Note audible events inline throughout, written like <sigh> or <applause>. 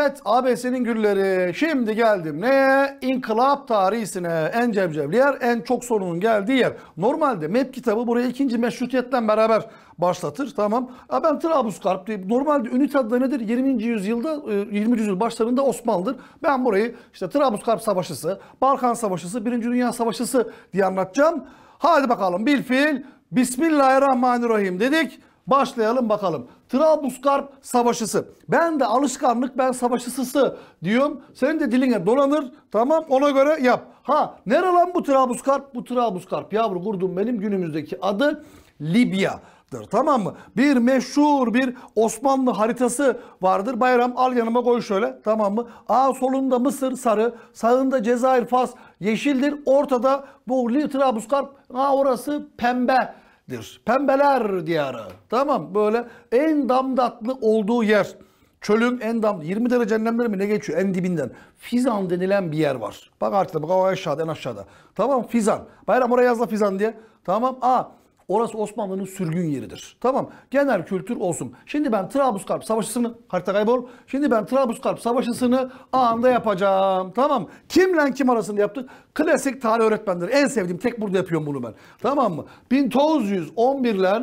Evet ABS'nin gülleri. Şimdi geldim neye? İnkılap tarihisine. En cebcebli yer, en çok sorunun geldiği yer. Normalde MEP kitabı buraya ikinci meşrutiyetten beraber başlatır. Tamam. ben Trablusgarp diye normalde ünite adı nedir? 20. yüzyılda 20. E, yüzyıl başlarında Osmanlı'dır. Ben burayı işte Trablusgarp Savaşı'sı, Balkan Savaşı'sı, Birinci Dünya Savaşı'sı diye anlatacağım. Hadi bakalım Bilfil. Bismillahirrahmanirrahim dedik. Başlayalım bakalım. Trablusgarp savaşısı. Ben de alışkanlık ben savaşısısı diyorum. Senin de diline dolanır. Tamam ona göre yap. Ha nere lan bu Trablusgarp? Bu Trablusgarp yavru kurdum benim günümüzdeki adı Libya Tamam mı? Bir meşhur bir Osmanlı haritası vardır. Bayram al yanıma koy şöyle. Tamam mı? A solunda Mısır sarı, sağında Cezayir Fas yeşildir. Ortada bu Trablusgarp, aa orası pembe Siirt'tir. Pembeler diyarı. Tamam böyle en damdatlı olduğu yer. Çölün en dam 20 derece enlemleri mi ne geçiyor en dibinden. Fizan denilen bir yer var. Bak artık bak o aşağıda en aşağıda. Tamam Fizan. Bayram oraya yazla Fizan diye. Tamam. A Orası Osmanlı'nın sürgün yeridir. Tamam. Genel kültür olsun. Şimdi ben Trablusgarp savaşısını harita kaybol. Şimdi ben Trablusgarp savaşısını anında yapacağım. Tamam. Kimle kim arasında yaptık? Klasik tarih öğretmenleri. En sevdiğim tek burada yapıyorum bunu ben. Tamam mı? 1911 ile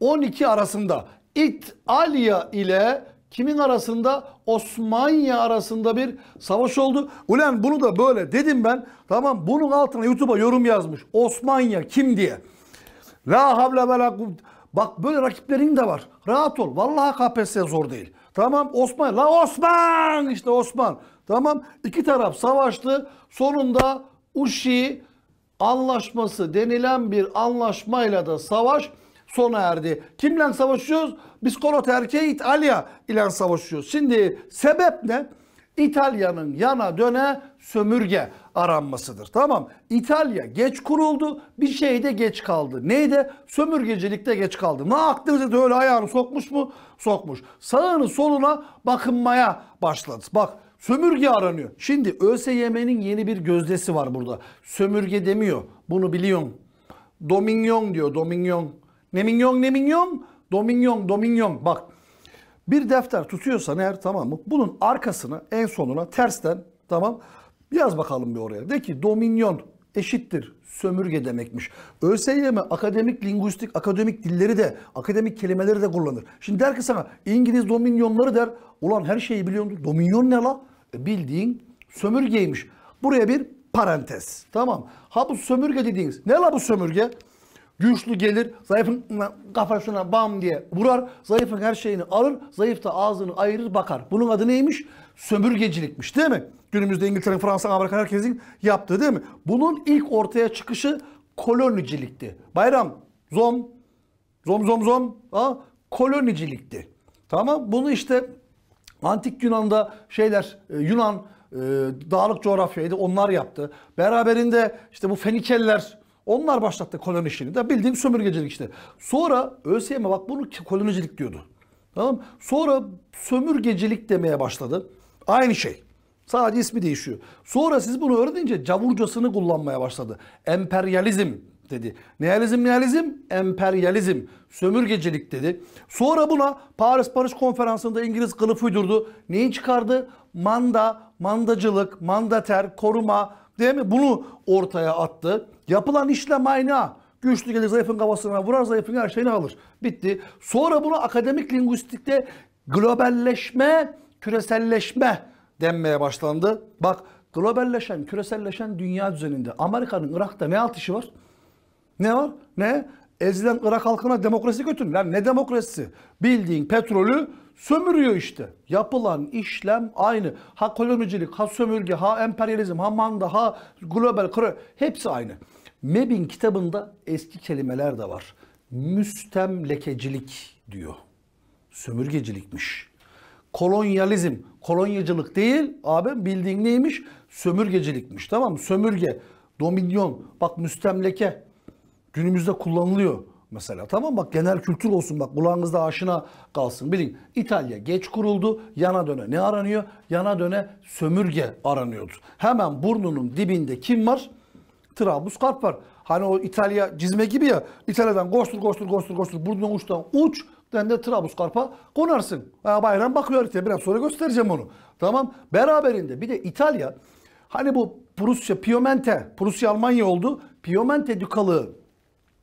12 arasında İtalya ile kimin arasında? Osmanlı arasında bir savaş oldu. Ulan bunu da böyle dedim ben. Tamam bunun altına YouTube'a yorum yazmış. Osmanlı kim diye. La havle ve la Bak böyle rakiplerin de var. Rahat ol. Vallahi KPSS zor değil. Tamam Osman. La Osman işte Osman. Tamam iki taraf savaştı. Sonunda Uşi anlaşması denilen bir anlaşmayla da savaş sona erdi. Kimle savaşıyoruz? Biz Koloterke İtalya ile savaşıyoruz. Şimdi sebep ne? İtalya'nın yana döne sömürge aranmasıdır. Tamam İtalya geç kuruldu bir şeyde geç kaldı. Neyde? Sömürgecilikte geç kaldı. Ne aklınıza da öyle ayağını sokmuş mu? Sokmuş. Sağını soluna bakınmaya başladı. Bak sömürge aranıyor. Şimdi ÖSYM'nin yeni bir gözdesi var burada. Sömürge demiyor. Bunu biliyorum. Dominyon diyor dominyon. Ne minyon ne minyon? Dominyon dominyon. Bak bir defter tutuyorsan eğer tamam mı? Bunun arkasını en sonuna tersten tamam Biraz bakalım bir oraya. De ki dominyon eşittir sömürge demekmiş. ÖSYM akademik lingüistik akademik dilleri de akademik kelimeleri de kullanır. Şimdi der ki sana İngiliz dominyonları der. Ulan her şeyi biliyorsun. Dominyon ne la? E bildiğin sömürgeymiş. Buraya bir parantez. Tamam. Ha bu sömürge dediğiniz. Ne la bu sömürge? Güçlü gelir, zayıfın kafasına bam diye vurar, zayıfın her şeyini alır, zayıf da ağzını ayırır bakar. Bunun adı neymiş? Sömürgecilikmiş değil mi? Günümüzde İngiltere, Fransa, Amerika herkesin yaptığı değil mi? Bunun ilk ortaya çıkışı kolonicilikti. Bayram, zom, zom zom zom ha? kolonicilikti. Tamam bunu işte antik Yunan'da şeyler e, Yunan e, dağlık coğrafyaydı onlar yaptı. Beraberinde işte bu Fenikeliler onlar başlattı koloni işini de bildiğim sömürgecilik işte. Sonra ÖSYM e bak bunu kolonicilik diyordu. Tamam Sonra sömürgecilik demeye başladı. Aynı şey. Sadece ismi değişiyor. Sonra siz bunu öğrenince cavurcasını kullanmaya başladı. Emperyalizm dedi. Nealizm nealizm? Emperyalizm. Sömürgecilik dedi. Sonra buna Paris Barış konferansında İngiliz kılıf uydurdu. Neyi çıkardı? Manda, mandacılık, mandater, koruma değil mi? Bunu ortaya attı. Yapılan işlem aynı. Güçlü gelir zayıfın kafasına vurar zayıfın her şeyini alır. Bitti. Sonra bunu akademik lingüistikte globalleşme, küreselleşme denmeye başlandı. Bak globalleşen, küreselleşen dünya düzeninde Amerika'nın Irak'ta ne atışı var? Ne var? Ne? Ezilen Irak halkına demokrasi götürün. Lan ne demokrasisi? Bildiğin petrolü sömürüyor işte. Yapılan işlem aynı. Ha kolonicilik, ha sömürge, ha emperyalizm, ha manda, ha global kre hepsi aynı. Meb'in kitabında eski kelimeler de var. Müstemlekecilik diyor. Sömürgecilikmiş kolonyalizm, kolonyacılık değil abi bildiğin neymiş? Sömürgecilikmiş tamam mı? Sömürge, dominyon, bak müstemleke günümüzde kullanılıyor mesela tamam bak genel kültür olsun bak kulağınızda aşina kalsın bilin. İtalya geç kuruldu yana döne ne aranıyor? Yana döne sömürge aranıyordu. Hemen burnunun dibinde kim var? Trabluskarp var. Hani o İtalya cizme gibi ya İtalya'dan koştur koştur koştur koştur burnunun uçtan uç sen de Trabluskarp'a konarsın. Ha, bayram bakıyor işte biraz sonra göstereceğim onu. Tamam. Beraberinde bir de İtalya. Hani bu Prusya, Piemonte, Prusya Almanya oldu. Piemonte Dükalığı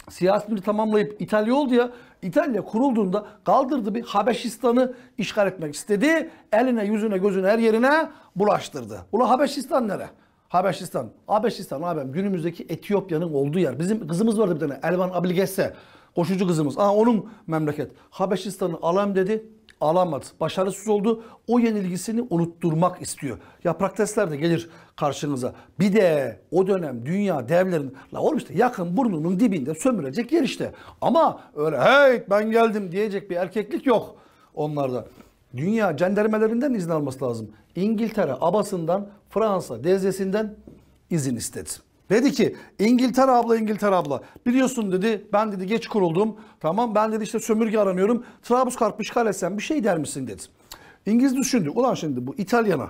siyasetini tamamlayıp İtalya oldu ya. İtalya kurulduğunda kaldırdı bir Habeşistan'ı işgal etmek istedi. Eline, yüzüne, gözüne, her yerine bulaştırdı. Ula Habeşistan nere? Habeşistan. Habeşistan abim günümüzdeki Etiyopya'nın olduğu yer. Bizim kızımız vardı bir tane Elvan Abilgesse. Koşucu kızımız. Aa, onun memleket. Habeşistan'ı alam dedi. Alamadı. Başarısız oldu. O yenilgisini unutturmak istiyor. Yaprak testler de gelir karşınıza. Bir de o dönem dünya devlerin la oğlum işte yakın burnunun dibinde sömürecek yer işte. Ama öyle hey ben geldim diyecek bir erkeklik yok onlarda. Dünya cendermelerinden izin alması lazım. İngiltere abasından, Fransa dezdesinden izin istedi. Dedi ki İngiltere abla İngiltere abla biliyorsun dedi ben dedi geç kuruldum tamam ben dedi işte sömürge aranıyorum Trabzonspor işgal etsem bir şey der misin dedi. İngiliz düşündü ulan şimdi bu İtalyana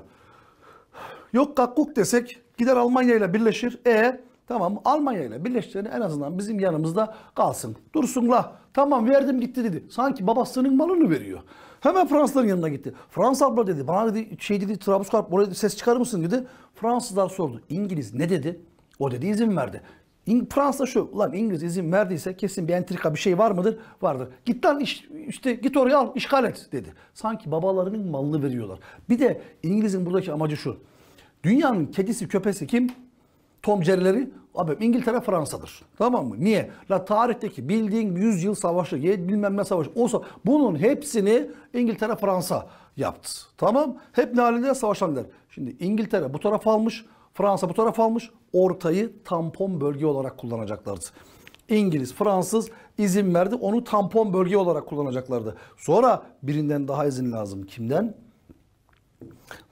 yok kakkuk desek gider Almanya ile birleşir e tamam Almanya ile birleştiğini en azından bizim yanımızda kalsın dursun la tamam verdim gitti dedi sanki babasının malını veriyor. Hemen Fransızların yanına gitti. Fransa abla dedi bana dedi şey dedi Trabzonspor oraya ses çıkarır mısın dedi. Fransızlar sordu İngiliz ne dedi? O dedi izin verdi. Fransa şu, ulan İngiliz izin verdiyse kesin bir entrika bir şey var mıdır? Vardır. Git lan iş, işte git oraya al, işgal et dedi. Sanki babalarının malını veriyorlar. Bir de İngiliz'in buradaki amacı şu. Dünyanın kedisi köpesi kim? Tom Tomcerileri Abi İngiltere Fransa'dır. Tamam mı? Niye? La tarihteki bildiğin 100 yıl savaşı, bilmem ne savaşı olsa bunun hepsini İngiltere Fransa yaptı. Tamam? Hep ne halinde savaşanlar. Şimdi İngiltere bu taraf almış. Fransa bu taraf almış. Ortayı tampon bölge olarak kullanacaklardı. İngiliz, Fransız izin verdi. Onu tampon bölge olarak kullanacaklardı. Sonra birinden daha izin lazım. Kimden?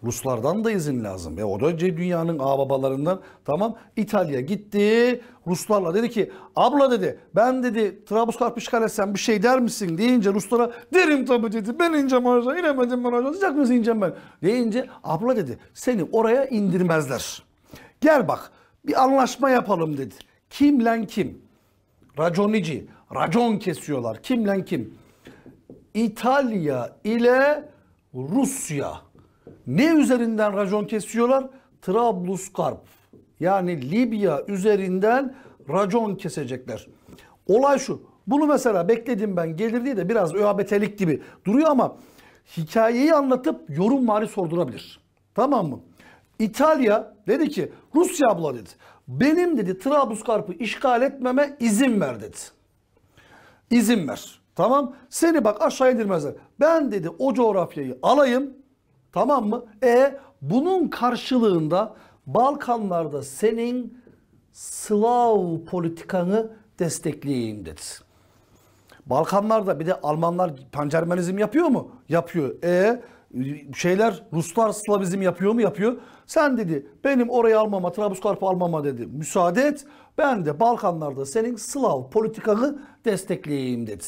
Ruslardan da izin lazım. Ve o da dünyanın ağababalarından. Tamam İtalya gitti. Ruslarla dedi ki abla dedi ben dedi Trabzonspor işgal etsem bir şey der misin deyince Ruslara derim tabi dedi. Ben ineceğim oraya inemedim ben oraya sıcak mısın ineceğim ben. Deyince abla dedi seni oraya indirmezler. Gel bak bir anlaşma yapalım dedi. Kim Kimlen kim? Raconici. Racon kesiyorlar. Kim Kimlen kim? İtalya ile Rusya. Ne üzerinden racon kesiyorlar? Trabluskarp. Yani Libya üzerinden racon kesecekler. Olay şu. Bunu mesela bekledim ben gelir diye de biraz ÖABT'lik gibi duruyor ama hikayeyi anlatıp yorum mari sordurabilir. Tamam mı? İtalya dedi ki Rusya abla dedi. Benim dedi Trablusgarp'ı işgal etmeme izin ver dedi. İzin ver. Tamam. Seni bak aşağı indirmezler. Ben dedi o coğrafyayı alayım. Tamam mı? E bunun karşılığında Balkanlarda senin Slav politikanı destekleyeyim dedi. Balkanlarda bir de Almanlar pancermanizm yapıyor mu? Yapıyor. E şeyler Ruslar Slavizm yapıyor mu yapıyor. Sen dedi benim orayı almama Trabzonspor'u almama dedi müsaade et. Ben de Balkanlarda senin Slav politikanı destekleyeyim dedi.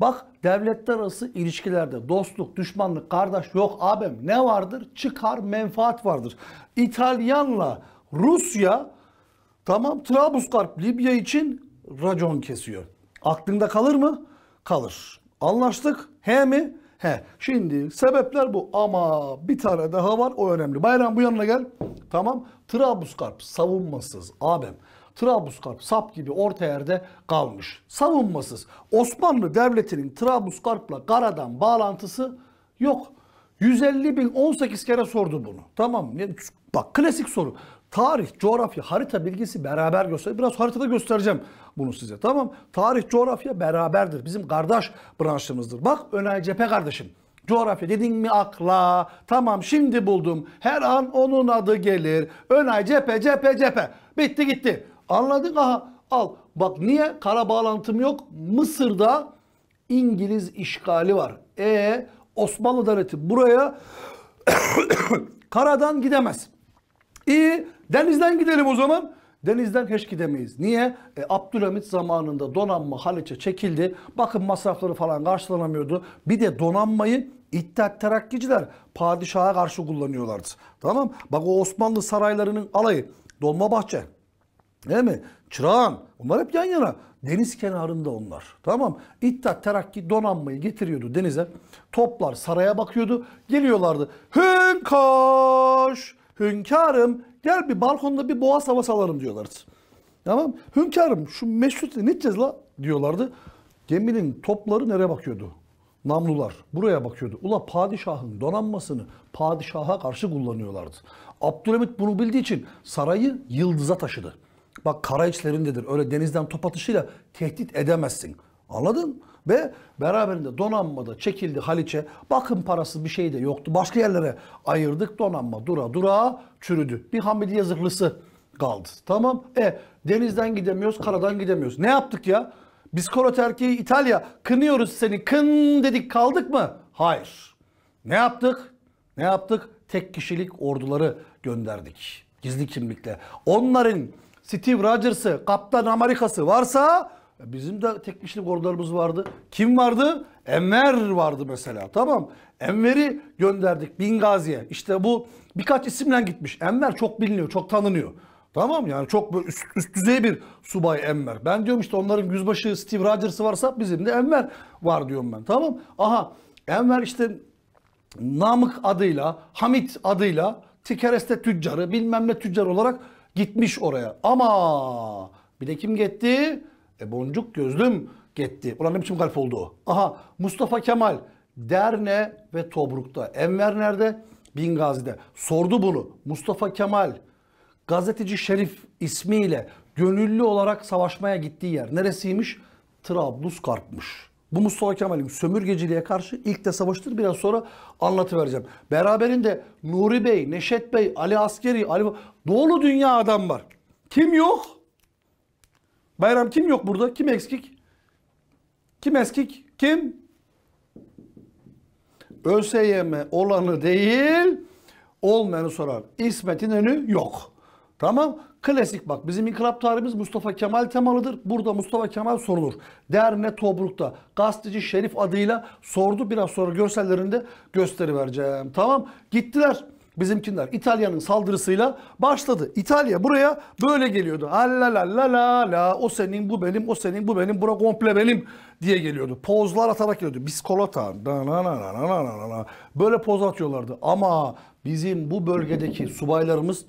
Bak devletler arası ilişkilerde dostluk, düşmanlık, kardeş yok abim ne vardır? Çıkar menfaat vardır. İtalyanla Rusya tamam Trablusgarp Libya için racon kesiyor. Aklında kalır mı? Kalır. Anlaştık. He mi? He, şimdi sebepler bu ama bir tane daha var o önemli. Bayram bu yanına gel. Tamam. Trablusgarp savunmasız abim. Trablusgarp sap gibi orta yerde kalmış. Savunmasız. Osmanlı Devleti'nin Trablusgarp'la Garadan bağlantısı yok. 150 bin 18 kere sordu bunu. Tamam mı? Bak klasik soru. Tarih, coğrafya, harita bilgisi beraber gösteriyor. Biraz haritada göstereceğim bunu size tamam Tarih, coğrafya beraberdir. Bizim kardeş branşımızdır. Bak Önay Cephe kardeşim. Coğrafya dedin mi akla? Tamam şimdi buldum. Her an onun adı gelir. Önay cephe cephe cephe. Bitti gitti. Anladın aha al. Bak niye kara bağlantım yok? Mısır'da İngiliz işgali var. E Osmanlı Devleti buraya <coughs> karadan gidemez. İyi Denizden gidelim o zaman. Denizden hiç gidemeyiz. Niye? E, Abdülhamit zamanında donanma Haliç'e çekildi. Bakın masrafları falan karşılanamıyordu. Bir de donanmayı İttihat terakkiciler padişaha karşı kullanıyorlardı. Tamam Bak o Osmanlı saraylarının alayı. Dolmabahçe. Değil mi? Çırağan. Onlar hep yan yana. Deniz kenarında onlar. Tamam. İttihat terakki donanmayı getiriyordu denize. Toplar saraya bakıyordu. Geliyorlardı. Hünkoş. Hünkârım Gel bir balkonda bir boğaz havası alalım diyorlardı. Tamam Hünkârım şu Mesut ne edeceğiz la diyorlardı. Geminin topları nereye bakıyordu? Namlular buraya bakıyordu. Ula padişahın donanmasını padişaha karşı kullanıyorlardı. Abdülhamit bunu bildiği için sarayı yıldıza taşıdı. Bak kara içlerindedir. Öyle denizden top atışıyla tehdit edemezsin. Anladın Ve beraberinde donanma da çekildi Haliç'e. Bakın parası bir şey de yoktu. Başka yerlere ayırdık donanma dura dura çürüdü. Bir Hamidiye yazıklısı kaldı. Tamam. E denizden gidemiyoruz, karadan gidemiyoruz. Ne yaptık ya? Biz Koroterki'yi İtalya kınıyoruz seni kın dedik kaldık mı? Hayır. Ne yaptık? Ne yaptık? Tek kişilik orduları gönderdik. Gizli kimlikle. Onların Steve Rogers'ı, Kaptan Amerika'sı varsa Bizim de tek kişilik ordularımız vardı. Kim vardı? Enver vardı mesela. Tamam. Enver'i gönderdik Bingazi'ye. İşte bu birkaç isimle gitmiş. Enver çok biliniyor, çok tanınıyor. Tamam yani çok böyle üst, üst düzey bir subay Enver. Ben diyorum işte onların yüzbaşı Steve Rogers'ı varsa bizim de Enver var diyorum ben. Tamam. Aha Enver işte Namık adıyla, Hamit adıyla Tikereste tüccarı bilmem ne tüccar olarak gitmiş oraya. Ama bir de kim gitti? E boncuk gözlüm gitti. Ulan ne biçim kalp oldu o? Aha Mustafa Kemal Derne ve Tobruk'ta. Enver nerede? Bingazi'de. Sordu bunu. Mustafa Kemal gazeteci Şerif ismiyle gönüllü olarak savaşmaya gittiği yer neresiymiş? Trabluskarp'mış. Bu Mustafa Kemal'in sömürgeciliğe karşı ilk de savaştır. Biraz sonra anlatı vereceğim. Beraberinde Nuri Bey, Neşet Bey, Ali Askeri, Ali... Doğulu dünya adam var. Kim yok? Bayram kim yok burada? Kim eksik Kim eksik Kim? ÖSYM olanı değil, olmayanı sorar. İsmet'in önü yok. Tamam. Klasik bak bizim inkılap tarihimiz Mustafa Kemal temalıdır. Burada Mustafa Kemal sorulur. Derne Tobruk'ta gazeteci Şerif adıyla sordu. Biraz sonra görsellerinde gösteri vereceğim. Tamam. Gittiler bizimkiler İtalya'nın saldırısıyla başladı. İtalya buraya böyle geliyordu. Alla la la la la o senin bu benim o senin bu benim bura komple benim diye geliyordu. Pozlar atarak geliyordu. Biskolata böyle poz atıyorlardı. Ama bizim bu bölgedeki subaylarımız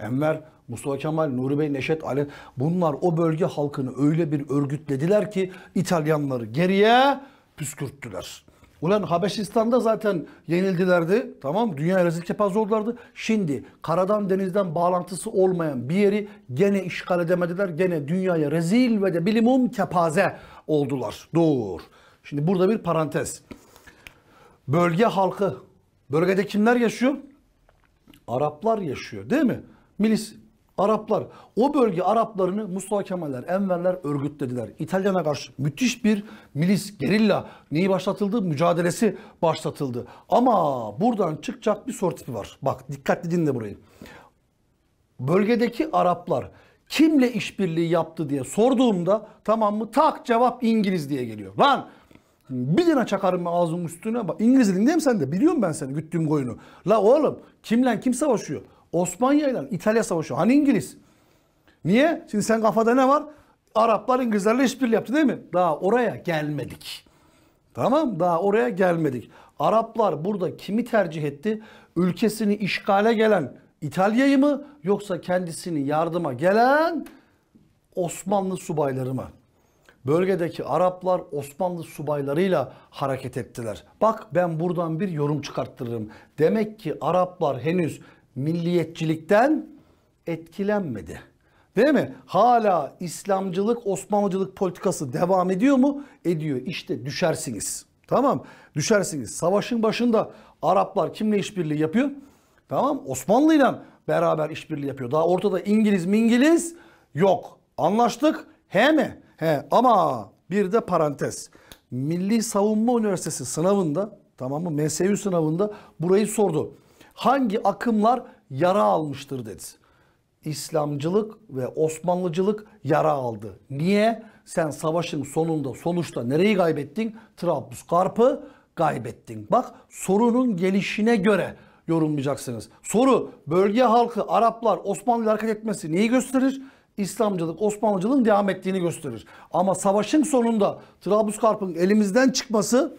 Enver Mustafa Kemal, Nuri Bey, Neşet Ali bunlar o bölge halkını öyle bir örgütlediler ki İtalyanları geriye püskürttüler. Ulan Habeşistan'da zaten yenildilerdi. Tamam dünya rezil kepaz oldulardı. Şimdi karadan denizden bağlantısı olmayan bir yeri gene işgal edemediler. Gene dünyaya rezil ve de bilimum kepaze oldular. Doğur. Şimdi burada bir parantez. Bölge halkı. Bölgede kimler yaşıyor? Araplar yaşıyor değil mi? Milis Araplar o bölge Araplarını Mustafa Kemaller, Enverler örgütlediler. İtalyana karşı müthiş bir milis, gerilla neyi başlatıldı? Mücadelesi başlatıldı. Ama buradan çıkacak bir soru tipi var. Bak dikkatli dinle burayı. Bölgedeki Araplar kimle işbirliği yaptı diye sorduğumda tamam mı tak cevap İngiliz diye geliyor. Lan bir lira çakarım ağzım üstüne. Bak İngiliz dilindeyim sen de biliyorum ben seni güttüğüm koyunu. La oğlum kimle kim savaşıyor? Osmanlı ile İtalya savaşı. Hani İngiliz? Niye? Şimdi sen kafada ne var? Araplar İngilizlerle işbirliği yaptı değil mi? Daha oraya gelmedik. Tamam daha oraya gelmedik. Araplar burada kimi tercih etti? Ülkesini işgale gelen İtalya'yı mı yoksa kendisini yardıma gelen Osmanlı subayları mı? Bölgedeki Araplar Osmanlı subaylarıyla hareket ettiler. Bak ben buradan bir yorum çıkarttırırım. Demek ki Araplar henüz milliyetçilikten etkilenmedi. Değil mi? Hala İslamcılık, Osmanlıcılık politikası devam ediyor mu? Ediyor. İşte düşersiniz. Tamam düşersiniz. Savaşın başında Araplar kimle işbirliği yapıyor? Tamam Osmanlıyla beraber işbirliği yapıyor. Daha ortada İngiliz İngiliz? yok. Anlaştık. He mi? He ama bir de parantez. Milli Savunma Üniversitesi sınavında tamam mı? MSU sınavında burayı sordu hangi akımlar yara almıştır dedi. İslamcılık ve Osmanlıcılık yara aldı. Niye? Sen savaşın sonunda sonuçta nereyi kaybettin? Trablusgarp'ı kaybettin. Bak sorunun gelişine göre yorumlayacaksınız. Soru bölge halkı Araplar Osmanlı'yla hareket etmesi neyi gösterir? İslamcılık, Osmanlıcılığın devam ettiğini gösterir. Ama savaşın sonunda Trablusgarp'ın elimizden çıkması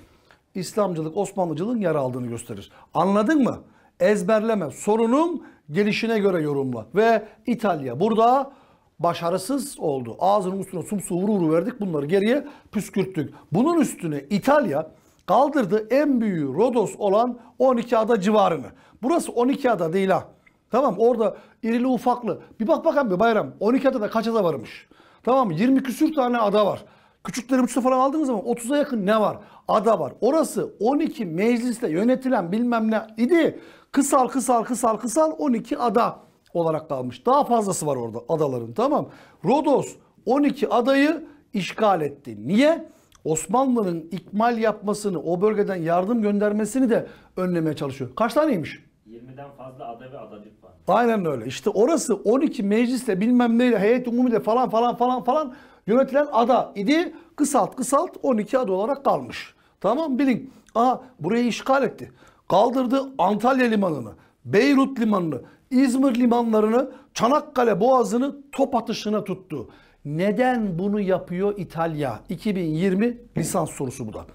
İslamcılık, Osmanlıcılığın yara aldığını gösterir. Anladın mı? ezberleme. Sorunun gelişine göre yorumla. Ve İtalya burada başarısız oldu. Ağzının üstüne sumsu vuru vuru verdik. Bunları geriye püskürttük. Bunun üstüne İtalya kaldırdı en büyüğü Rodos olan 12 ada civarını. Burası 12 ada değil ha. Tamam orada irili ufaklı. Bir bak bakalım bir bayram. 12 ada da kaç ada varmış? Tamam 20 küsür tane ada var. Küçükleri küçükleri falan aldığınız zaman 30'a yakın ne var? Ada var. Orası 12 mecliste yönetilen bilmem ne idi. Kısal kısal kısal kısal 12 ada olarak kalmış. Daha fazlası var orada adaların tamam. Rodos 12 adayı işgal etti. Niye? Osmanlı'nın ikmal yapmasını, o bölgeden yardım göndermesini de önlemeye çalışıyor. Kaç taneymiş? 20'den fazla ada ve adacık var. Aynen öyle. İşte orası 12 meclisle bilmem neyle heyet umumiyle falan falan falan falan yönetilen ada idi. Kısalt kısalt 12 ada olarak kalmış. Tamam bilin. Aa burayı işgal etti. Kaldırdı Antalya limanını, Beyrut limanını, İzmir limanlarını, Çanakkale boğazını top atışına tuttu. Neden bunu yapıyor İtalya? 2020 lisans sorusu bu da.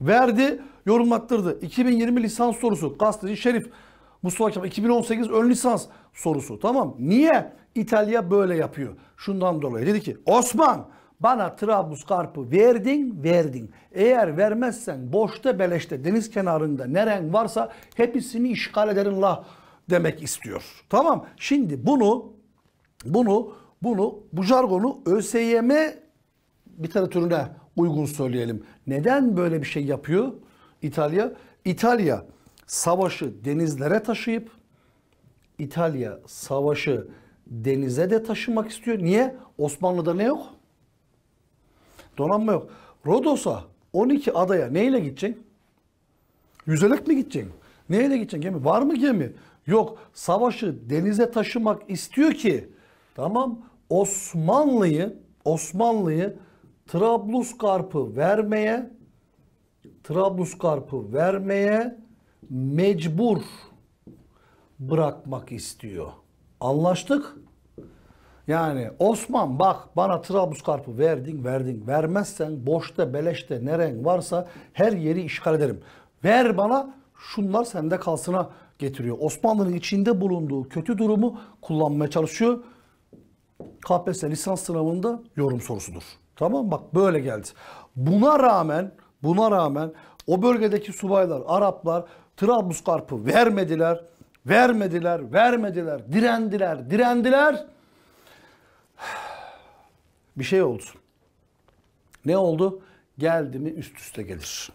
Verdi, yorumlattırdı. 2020 lisans sorusu. Gazeteci Şerif Mustafa Kemal 2018 ön lisans sorusu. Tamam niye İtalya böyle yapıyor? Şundan dolayı dedi ki Osman bana Trablusgarp'ı verdin verdin. Eğer vermezsen boşta beleşte deniz kenarında neren varsa hepsini işgal ederin la demek istiyor. Tamam şimdi bunu bunu bunu bu jargonu ÖSYM literatürüne uygun söyleyelim. Neden böyle bir şey yapıyor İtalya? İtalya savaşı denizlere taşıyıp İtalya savaşı denize de taşımak istiyor. Niye? Osmanlı'da ne yok? Donanma yok. Rodos'a 12 adaya neyle gideceksin? Yüzelek mi gideceksin? Neyle gideceksin? Gemi var mı gemi? Yok. Savaşı denize taşımak istiyor ki tamam Osmanlı'yı Osmanlı'yı Trablusgarp'ı vermeye Trablusgarp'ı vermeye mecbur bırakmak istiyor. Anlaştık. Yani Osman bak bana Trabluskarp'ı verdin verdin. Vermezsen boşta beleşte neren varsa her yeri işgal ederim. Ver bana şunlar sende kalsına getiriyor. Osmanlı'nın içinde bulunduğu kötü durumu kullanmaya çalışıyor. KPSS lisans sınavında yorum sorusudur. Tamam bak böyle geldi. Buna rağmen buna rağmen o bölgedeki subaylar, Araplar Trablusgarp'ı vermediler. Vermediler, vermediler, direndiler, direndiler. <sighs> Bir şey oldu. Ne oldu? Geldi mi üst üste gelir.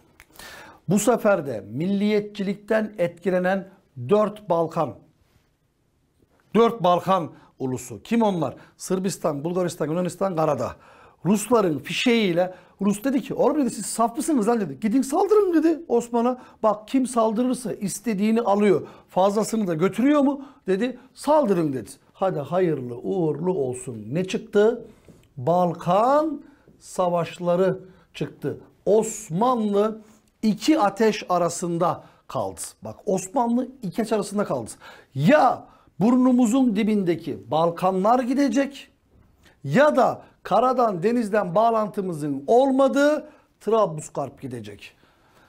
Bu sefer de milliyetçilikten etkilenen dört Balkan, dört Balkan ulusu. Kim onlar? Sırbistan, Bulgaristan, Yunanistan, Karadağ. Rusların fişeğiyle Rus dedi ki oğlum dedi siz saf mısınız lan dedi. Gidin saldırın dedi Osman'a. Bak kim saldırırsa istediğini alıyor. Fazlasını da götürüyor mu dedi. Saldırın dedi. Hadi hayırlı uğurlu olsun. Ne çıktı? Balkan savaşları çıktı. Osmanlı iki ateş arasında kaldı. Bak Osmanlı iki ateş arasında kaldı. Ya burnumuzun dibindeki Balkanlar gidecek ya da karadan denizden bağlantımızın olmadığı Trablusgarp gidecek.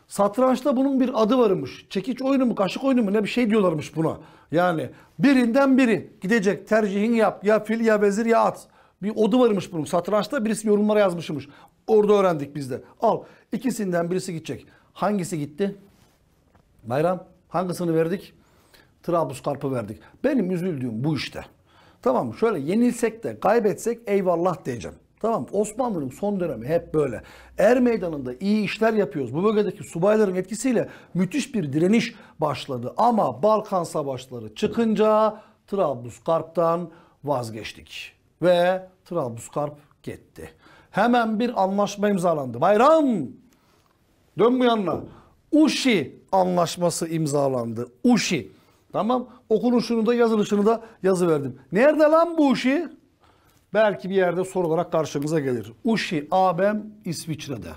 Satrançta bunun bir adı varmış. Çekiç oyunu mu, kaşık oyunu mu ne bir şey diyorlarmış buna. Yani birinden biri gidecek Tercihin yap. Ya fil ya vezir ya at. Bir odu varmış bunun. Satrançta birisi yorumlara yazmışmış. Orada öğrendik biz de. Al ikisinden birisi gidecek. Hangisi gitti? Bayram hangisini verdik? Trablusgarp'ı verdik. Benim üzüldüğüm bu işte. Tamam şöyle yenilsek de kaybetsek eyvallah diyeceğim. Tamam Osmanlı'nın son dönemi hep böyle. Er meydanında iyi işler yapıyoruz. Bu bölgedeki subayların etkisiyle müthiş bir direniş başladı. Ama Balkan savaşları çıkınca Trabluskarp'tan vazgeçtik. Ve Trabluskarp gitti. Hemen bir anlaşma imzalandı. Bayram! Dön bu yanına. Uşi anlaşması imzalandı. Uşi. Tamam okulun şunu da yazılışını da yazı verdim. Nerede lan bu uşi? Belki bir yerde soru olarak karşımıza gelir. Uşi abem İsviçre'de.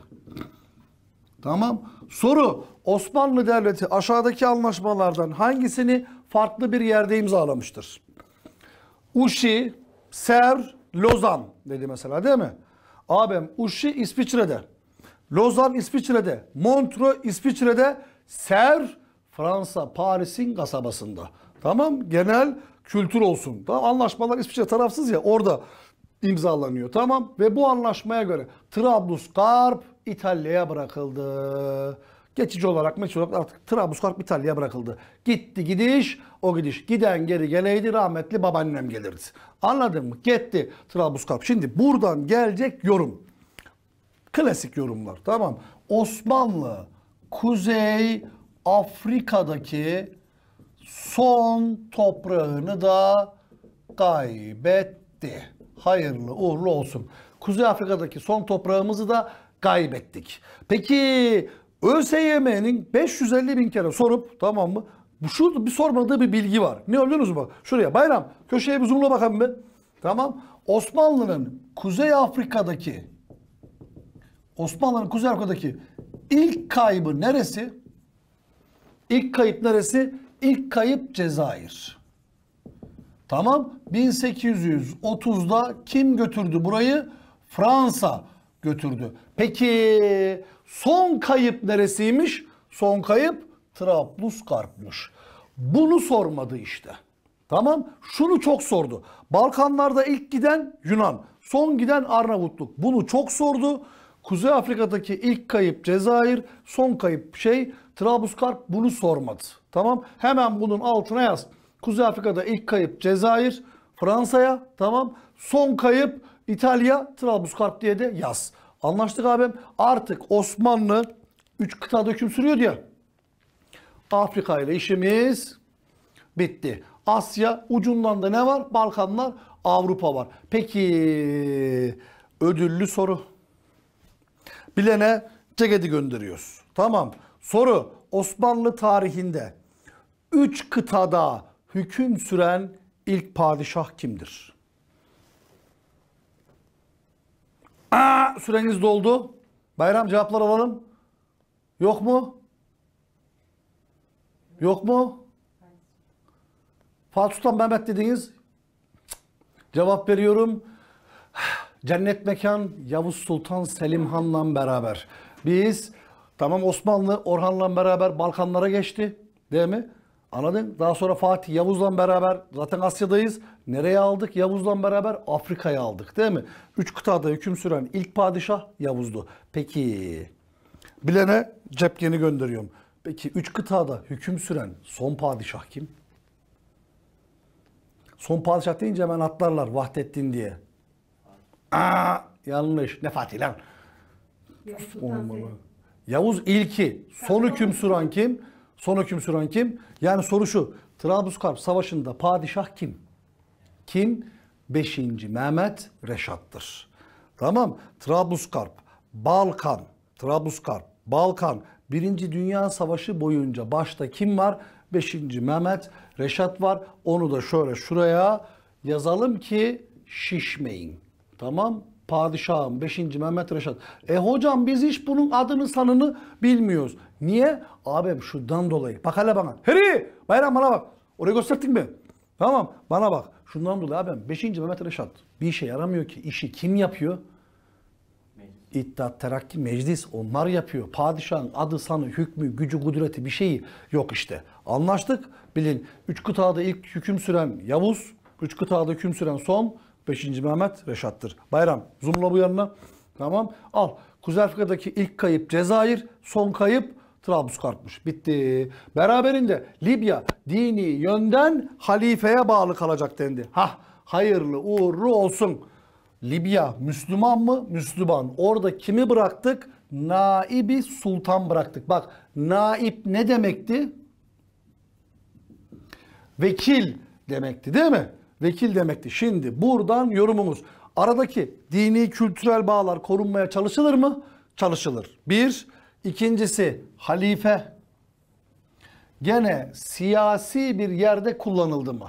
Tamam. Soru Osmanlı Devleti aşağıdaki anlaşmalardan hangisini farklı bir yerde imzalamıştır? Uşi, Ser, Lozan dedi mesela değil mi? Abem Uşi İsviçre'de. Lozan İsviçre'de. Montreux İsviçre'de. Ser Fransa Paris'in kasabasında. Tamam genel kültür olsun. Tamam anlaşmalar İsviçre tarafsız ya orada imzalanıyor. Tamam ve bu anlaşmaya göre Trablusgarp İtalya'ya bırakıldı. Geçici olarak meçhul olarak artık Trablusgarp İtalya'ya bırakıldı. Gitti gidiş o gidiş. Giden geri geleydi rahmetli babaannem gelirdi. Anladın mı? Gitti Trablusgarp. Şimdi buradan gelecek yorum. Klasik yorumlar tamam. Osmanlı Kuzey Afrika'daki son toprağını da kaybetti. Hayırlı uğurlu olsun. Kuzey Afrika'daki son toprağımızı da kaybettik. Peki ÖSYM'nin 550 bin kere sorup tamam mı? Şurada bir sormadığı bir bilgi var. Ne öldünüz mü? Şuraya bayram köşeye bir zoomla bakalım bir. Tamam. Osmanlı'nın Kuzey Afrika'daki Osmanlı'nın Kuzey Afrika'daki ilk kaybı neresi? İlk kayıp neresi? İlk kayıp Cezayir. Tamam. 1830'da kim götürdü burayı? Fransa götürdü. Peki son kayıp neresiymiş? Son kayıp Trablusgarp'mış. Bunu sormadı işte. Tamam. Şunu çok sordu. Balkanlarda ilk giden Yunan. Son giden Arnavutluk. Bunu çok sordu. Kuzey Afrika'daki ilk kayıp Cezayir. Son kayıp şey Trabluskarp bunu sormadı. Tamam hemen bunun altına yaz. Kuzey Afrika'da ilk kayıp Cezayir, Fransa'ya tamam. Son kayıp İtalya, Trabluskarp diye de yaz. Anlaştık abim. Artık Osmanlı 3 kıta döküm sürüyor diye Afrika ile işimiz bitti. Asya ucundan da ne var? Balkanlar, Avrupa var. Peki ödüllü soru. Bilene ceketi gönderiyoruz. Tamam. Soru Osmanlı tarihinde 3 kıtada hüküm süren ilk padişah kimdir? Aa, süreniz doldu. Bayram cevaplar alalım. Yok mu? Yok mu? Fatih Sultan Mehmet dediniz. Cevap veriyorum. <sighs> Cennet Mekan Yavuz Sultan Selim Han'la beraber. Biz Tamam Osmanlı Orhan'la beraber Balkanlara geçti. Değil mi? Anladın? Daha sonra Fatih Yavuz'la beraber zaten Asya'dayız. Nereye aldık? Yavuz'la beraber Afrika'ya aldık değil mi? Üç kıtada hüküm süren ilk padişah Yavuz'du. Peki bilene cepkeni gönderiyorum. Peki üç kıtada hüküm süren son padişah kim? Son padişah deyince hemen atlarlar Vahdettin diye. Aa, yanlış. Ne Fatih lan? Olmalı. Yavuz ilki. Son hüküm süren kim? Son hüküm süren kim? Yani soru şu. Trablusgarp Savaşı'nda padişah kim? Kim? Beşinci Mehmet Reşat'tır. Tamam. Trablusgarp, Balkan, Trablusgarp, Balkan Birinci Dünya Savaşı boyunca başta kim var? Beşinci Mehmet Reşat var. Onu da şöyle şuraya yazalım ki şişmeyin. Tamam? Padişahım 5. Mehmet Reşat. E hocam biz hiç bunun adını sanını bilmiyoruz. Niye? Abim şundan dolayı. Bak hele bana. Heri bayram bana bak. Orayı gösterdin mi? Tamam bana bak. Şundan dolayı abim 5. Mehmet Reşat bir işe yaramıyor ki. İşi kim yapıyor? İttihat, Terakki, Meclis onlar yapıyor. Padişahın adı, sanı, hükmü, gücü, kudreti bir şeyi yok işte. Anlaştık. Bilin üç kıtada ilk hüküm süren Yavuz, üç kıtada hüküm süren son 5. Mehmet Reşat'tır. Bayram zoomla bu yanına. Tamam. Al. Kuzey Afrika'daki ilk kayıp Cezayir, son kayıp Trablusgarp'mış. Bitti. Beraberinde Libya dini yönden halifeye bağlı kalacak dendi. ha hayırlı uğurlu olsun. Libya Müslüman mı? Müslüman. Orada kimi bıraktık? Naibi sultan bıraktık. Bak naip ne demekti? Vekil demekti değil mi? vekil demekti. Şimdi buradan yorumumuz. Aradaki dini kültürel bağlar korunmaya çalışılır mı? Çalışılır. Bir. ikincisi halife. Gene siyasi bir yerde kullanıldı mı?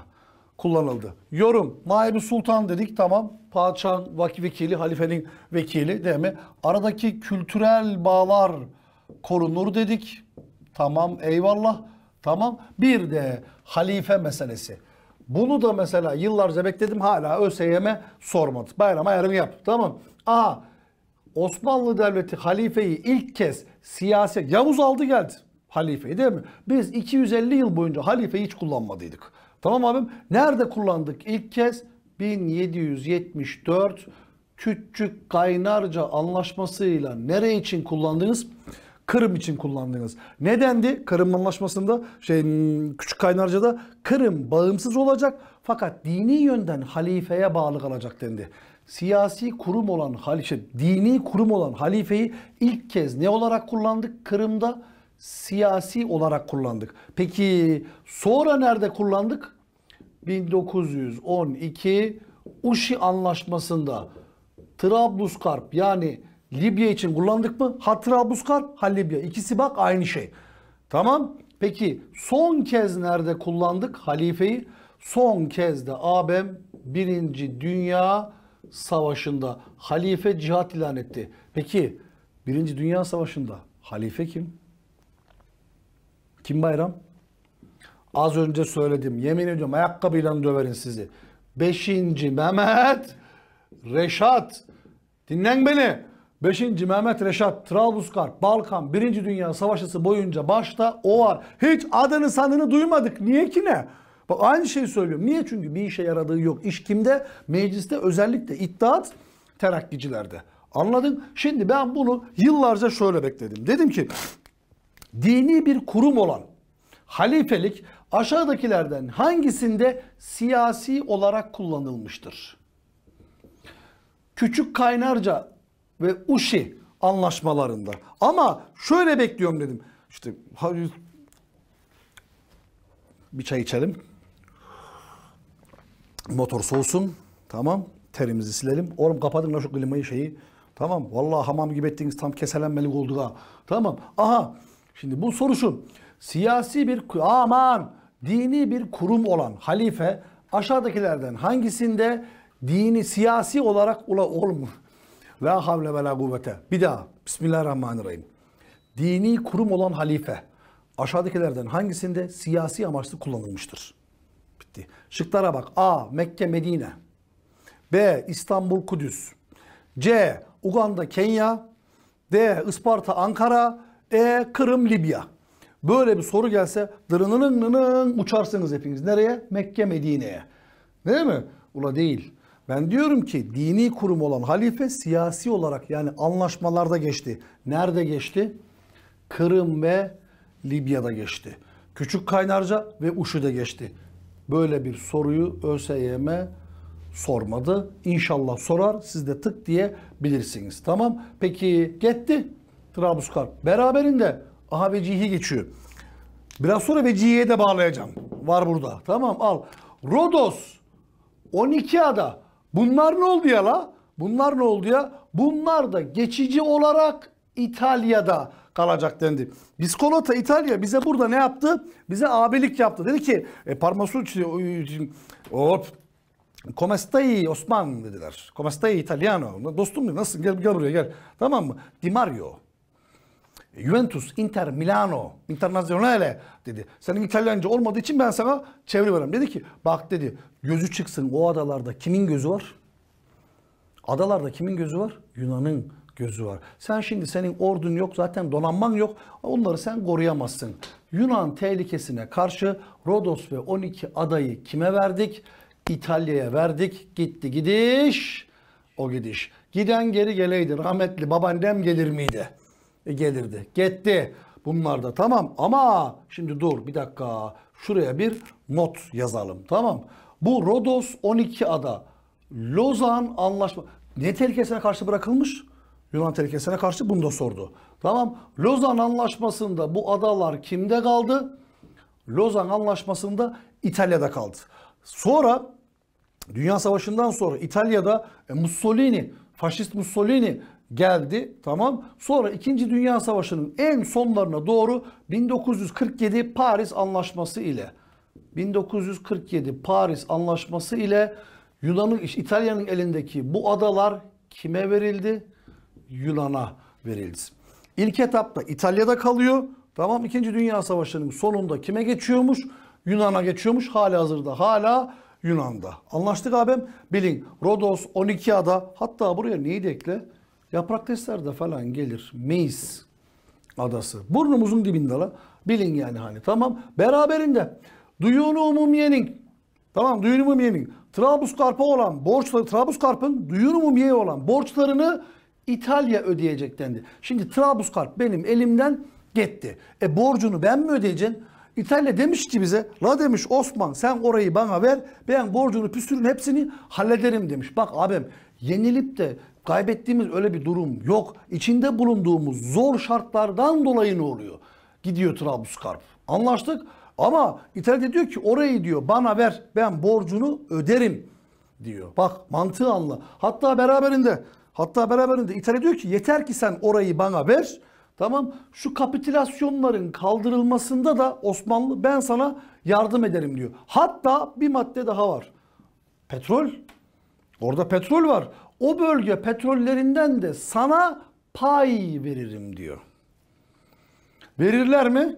Kullanıldı. Yorum. Naibi Sultan dedik tamam. Padişahın vekili, halifenin vekili değil mi? Aradaki kültürel bağlar korunur dedik. Tamam eyvallah. Tamam. Bir de halife meselesi. Bunu da mesela yıllarca bekledim hala ÖSYM'e sormadı. Bayram ayarını yap. Tamam. Aa Osmanlı Devleti halifeyi ilk kez siyasi Yavuz aldı geldi. Halifeyi değil mi? Biz 250 yıl boyunca halifeyi hiç kullanmadıydık. Tamam abim. Nerede kullandık ilk kez? 1774 Küçük Kaynarca anlaşmasıyla nereye için kullandınız? Kırım için kullandınız. nedendi? dendi? Kırım anlaşmasında şey hmm, küçük kaynarcada Kırım bağımsız olacak fakat dini yönden halifeye bağlı kalacak dendi. Siyasi kurum olan halife, şey, dini kurum olan halifeyi ilk kez ne olarak kullandık? Kırım'da siyasi olarak kullandık. Peki sonra nerede kullandık? 1912 Uşi Anlaşması'nda Trabluskarp yani Libya için kullandık mı? Hatrabuskar, Trablusgar, ha İkisi bak aynı şey. Tamam. Peki son kez nerede kullandık halifeyi? Son kez de abem 1. Dünya Savaşı'nda halife cihat ilan etti. Peki 1. Dünya Savaşı'nda halife kim? Kim bayram? Az önce söyledim. Yemin ediyorum ayakkabıyla döverin sizi. 5. Mehmet Reşat. Dinlen beni. 5. Mehmet Reşat, Trablusgarp, Balkan 1. Dünya Savaşı'sı boyunca başta o var. Hiç adını sanını duymadık. Niye ki ne? Bak aynı şeyi söylüyorum. Niye? Çünkü bir işe yaradığı yok. İş kimde? Mecliste özellikle iddiat terakkicilerde. Anladın? Şimdi ben bunu yıllarca şöyle bekledim. Dedim ki dini bir kurum olan halifelik aşağıdakilerden hangisinde siyasi olarak kullanılmıştır? Küçük Kaynarca ve Uşi anlaşmalarında. Ama şöyle bekliyorum dedim. İşte bir çay içelim. Motor soğusun. Tamam. Terimizi silelim. Oğlum kapadın lan şu klimayı şeyi. Tamam. Vallahi hamam gibi ettiniz. Tam keselenmelik oldu da Tamam. Aha. Şimdi bu soru şu. Siyasi bir aman dini bir kurum olan halife aşağıdakilerden hangisinde dini siyasi olarak ula oğlum La havle ve la kuvvete. Bir daha. Bismillahirrahmanirrahim. Dini kurum olan halife aşağıdakilerden hangisinde siyasi amaçlı kullanılmıştır? Bitti. Şıklara bak. A. Mekke, Medine. B. İstanbul, Kudüs. C. Uganda, Kenya. D. Isparta, Ankara. E. Kırım, Libya. Böyle bir soru gelse dırınının uçarsınız hepiniz. Nereye? Mekke, Medine'ye. Değil mi? Ula değil. Ben diyorum ki dini kurum olan halife siyasi olarak yani anlaşmalarda geçti. Nerede geçti? Kırım ve Libya'da geçti. Küçük Kaynarca ve Uşu'da geçti. Böyle bir soruyu ÖSYM sormadı. İnşallah sorar. Siz de tık diye bilirsiniz. Tamam. Peki gitti. Trabzonspor beraberinde Aha Vecihi geçiyor. Biraz sonra Vecihi'ye de bağlayacağım. Var burada. Tamam al. Rodos 12 ada Bunlar ne oldu ya la? Bunlar ne oldu ya? Bunlar da geçici olarak İtalya'da kalacak dendi. Biskolata İtalya bize burada ne yaptı? Bize abilik yaptı. Dedi ki e, Parmasucci hop Come stai Osman dediler. Come stai Italiano. Dostum nasıl gel, gel buraya gel. Tamam mı? Di Mario. Juventus, Inter, Milano, Internazionale dedi. Senin İtalyanca olmadığı için ben sana çeviri verem. Dedi ki bak dedi gözü çıksın o adalarda kimin gözü var? Adalarda kimin gözü var? Yunan'ın gözü var. Sen şimdi senin ordun yok zaten donanman yok. Onları sen koruyamazsın. Yunan tehlikesine karşı Rodos ve 12 adayı kime verdik? İtalya'ya verdik. Gitti gidiş. O gidiş. Giden geri geleydi. Rahmetli babaannem gelir miydi? E, gelirdi. Gitti. Bunlar da tamam ama şimdi dur bir dakika şuraya bir not yazalım tamam. Bu Rodos 12 ada Lozan anlaşma ne tehlikesine karşı bırakılmış? Yunan tehlikesine karşı bunu da sordu. Tamam Lozan anlaşmasında bu adalar kimde kaldı? Lozan anlaşmasında İtalya'da kaldı. Sonra Dünya Savaşı'ndan sonra İtalya'da e, Mussolini, faşist Mussolini geldi. Tamam. Sonra 2. Dünya Savaşı'nın en sonlarına doğru 1947 Paris Anlaşması ile 1947 Paris Anlaşması ile Yunan'ın İtalya'nın elindeki bu adalar kime verildi? Yunan'a verildi. İlk etapta İtalya'da kalıyor. Tamam 2. Dünya Savaşı'nın sonunda kime geçiyormuş? Yunan'a geçiyormuş. Hala hazırda hala Yunan'da. Anlaştık abim. Bilin Rodos, 12 ada hatta buraya neyi de ekle? Yaprak testler de falan gelir. Meis adası. Burnumuzun dibinde la. Bilin yani hani. Tamam. Beraberinde duyunu umumiyenin tamam duyunu umumiyenin Trabluskarp'a olan borçları Trabluskarp'ın duyunu umumiye olan borçlarını İtalya ödeyecek dendi. Şimdi Trabluskarp benim elimden gitti. E borcunu ben mi ödeyeceğim? İtalya demiş ki bize la demiş Osman sen orayı bana ver ben borcunu püstürün hepsini hallederim demiş. Bak abim yenilip de Kaybettiğimiz öyle bir durum yok. İçinde bulunduğumuz zor şartlardan dolayı ne oluyor? Gidiyor Trabluskarp. Anlaştık ama İtalya diyor ki orayı diyor bana ver ben borcunu öderim diyor. Bak mantığı anla. Hatta beraberinde hatta beraberinde İtalya diyor ki yeter ki sen orayı bana ver. Tamam şu kapitülasyonların kaldırılmasında da Osmanlı ben sana yardım ederim diyor. Hatta bir madde daha var. Petrol. Orada petrol var o bölge petrollerinden de sana pay veririm diyor. Verirler mi?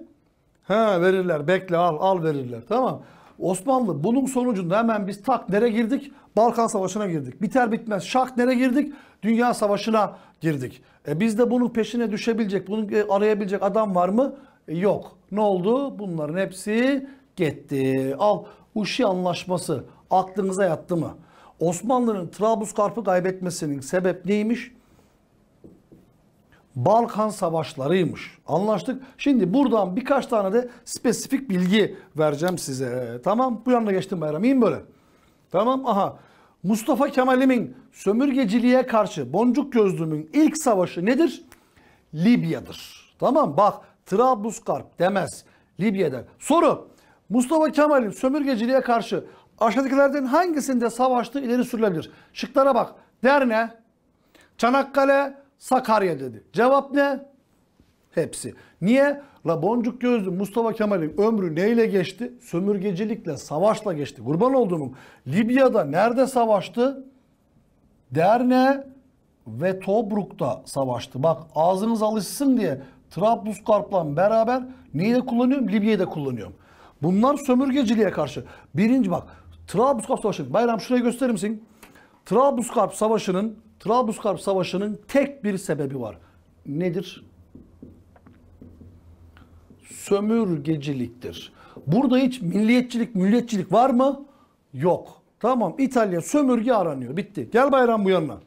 Ha verirler. Bekle al al verirler. Tamam. Osmanlı bunun sonucunda hemen biz tak nereye girdik? Balkan Savaşı'na girdik. Biter bitmez şak nereye girdik? Dünya Savaşı'na girdik. E biz de bunun peşine düşebilecek, bunu e, arayabilecek adam var mı? E yok. Ne oldu? Bunların hepsi gitti. Al Uşi Anlaşması aklınıza yattı mı? Osmanlı'nın Trablusgarp'ı kaybetmesinin sebep neymiş? Balkan savaşlarıymış. Anlaştık. Şimdi buradan birkaç tane de spesifik bilgi vereceğim size. Tamam. Bu yanına geçtim bayram. İyiyim böyle. Tamam. Aha. Mustafa Kemal'imin sömürgeciliğe karşı boncuk gözlümün ilk savaşı nedir? Libya'dır. Tamam bak Trablusgarp demez Libya'da. Soru Mustafa Kemal'in sömürgeciliğe karşı Aşağıdakilerden hangisinde savaştı ileri sürülebilir? Şıklara bak. Derne, Çanakkale, Sakarya dedi. Cevap ne? Hepsi. Niye? La boncuk gözlü Mustafa Kemal'in ömrü neyle geçti? Sömürgecilikle, savaşla geçti. Kurban olduğumum. Libya'da nerede savaştı? Derne ve Tobruk'ta savaştı. Bak ağzınız alışsın diye Trablusgarp'la beraber neyi de kullanıyorum? Libya'yı da kullanıyorum. Bunlar sömürgeciliğe karşı. Birinci bak Trablusgarp Savaşı. Bayram şurayı gösterir misin? Trablusgarp Savaşı'nın Trablusgarp Savaşı'nın tek bir sebebi var. Nedir? Sömürgeciliktir. Burada hiç milliyetçilik, milliyetçilik var mı? Yok. Tamam İtalya sömürge aranıyor. Bitti. Gel bayram bu yanına.